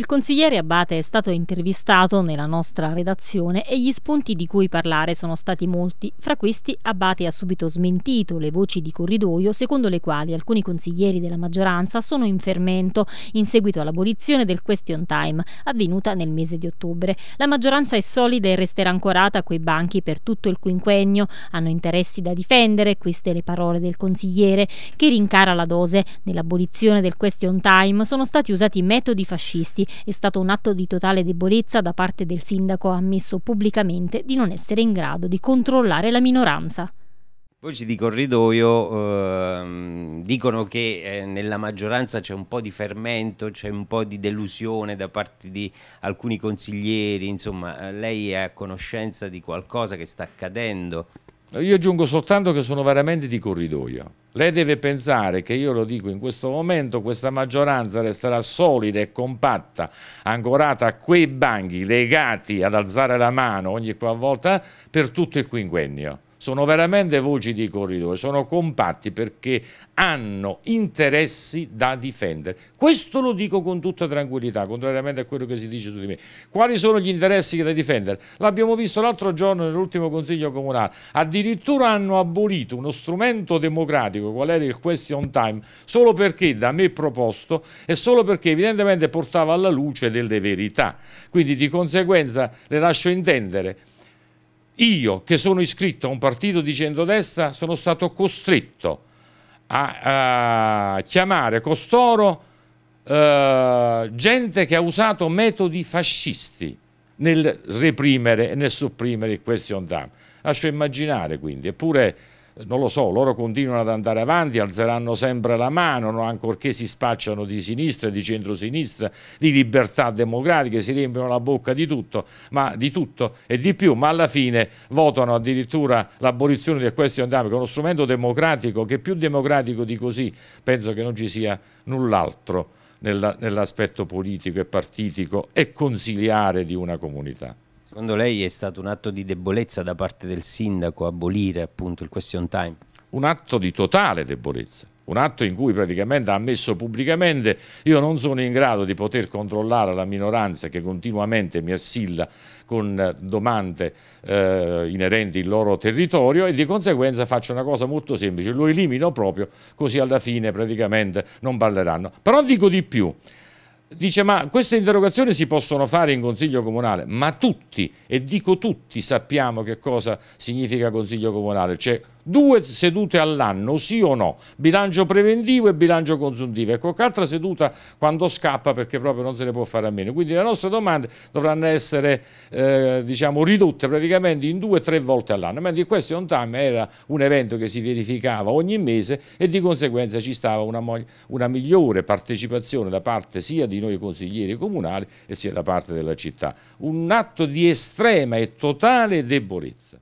Il consigliere Abate è stato intervistato nella nostra redazione e gli spunti di cui parlare sono stati molti. Fra questi Abate ha subito smentito le voci di corridoio secondo le quali alcuni consiglieri della maggioranza sono in fermento in seguito all'abolizione del question time avvenuta nel mese di ottobre. La maggioranza è solida e resterà ancorata a quei banchi per tutto il quinquennio. Hanno interessi da difendere, queste le parole del consigliere, che rincara la dose. Nell'abolizione del question time sono stati usati metodi fascisti è stato un atto di totale debolezza da parte del sindaco, ha ammesso pubblicamente di non essere in grado di controllare la minoranza. Voci di corridoio eh, dicono che eh, nella maggioranza c'è un po' di fermento, c'è un po' di delusione da parte di alcuni consiglieri, insomma eh, lei è a conoscenza di qualcosa che sta accadendo? Io aggiungo soltanto che sono veramente di corridoio, lei deve pensare che io lo dico in questo momento, questa maggioranza resterà solida e compatta, ancorata a quei banchi legati ad alzare la mano ogni qualvolta per tutto il quinquennio sono veramente voci di corridoio, sono compatti perché hanno interessi da difendere. Questo lo dico con tutta tranquillità, contrariamente a quello che si dice su di me. Quali sono gli interessi da difendere? L'abbiamo visto l'altro giorno nell'ultimo Consiglio Comunale, addirittura hanno abolito uno strumento democratico, qual era il question time, solo perché da me proposto e solo perché evidentemente portava alla luce delle verità. Quindi di conseguenza le lascio intendere io che sono iscritto a un partito di centrodestra sono stato costretto a, a chiamare costoro eh, gente che ha usato metodi fascisti nel reprimere e nel sopprimere il question time. Lascio immaginare quindi, eppure non lo so, loro continuano ad andare avanti, alzeranno sempre la mano, no? ancorché si spacciano di sinistra, di centrosinistra, di libertà democratiche, si riempiono la bocca di tutto, ma di tutto e di più, ma alla fine votano addirittura l'abolizione del question time, che è uno strumento democratico che più democratico di così penso che non ci sia null'altro nell'aspetto politico e partitico e consiliare di una comunità. Secondo lei è stato un atto di debolezza da parte del sindaco abolire appunto il question time? Un atto di totale debolezza, un atto in cui praticamente ha ammesso pubblicamente io non sono in grado di poter controllare la minoranza che continuamente mi assilla con eh, domande eh, inerenti al loro territorio e di conseguenza faccio una cosa molto semplice, lo elimino proprio così alla fine praticamente non parleranno. Però dico di più, dice ma queste interrogazioni si possono fare in consiglio comunale, ma tutti, e dico tutti, sappiamo che cosa significa consiglio comunale, c'è due sedute all'anno, sì o no, bilancio preventivo e bilancio consuntivo, e ecco, qualche seduta quando scappa perché proprio non se ne può fare a meno. Quindi le nostre domande dovranno essere eh, diciamo, ridotte praticamente in due o tre volte all'anno, mentre questo on time era un evento che si verificava ogni mese e di conseguenza ci stava una, una migliore partecipazione da parte sia di noi consiglieri comunali e sia da parte della città. Un atto di estrema e totale debolezza.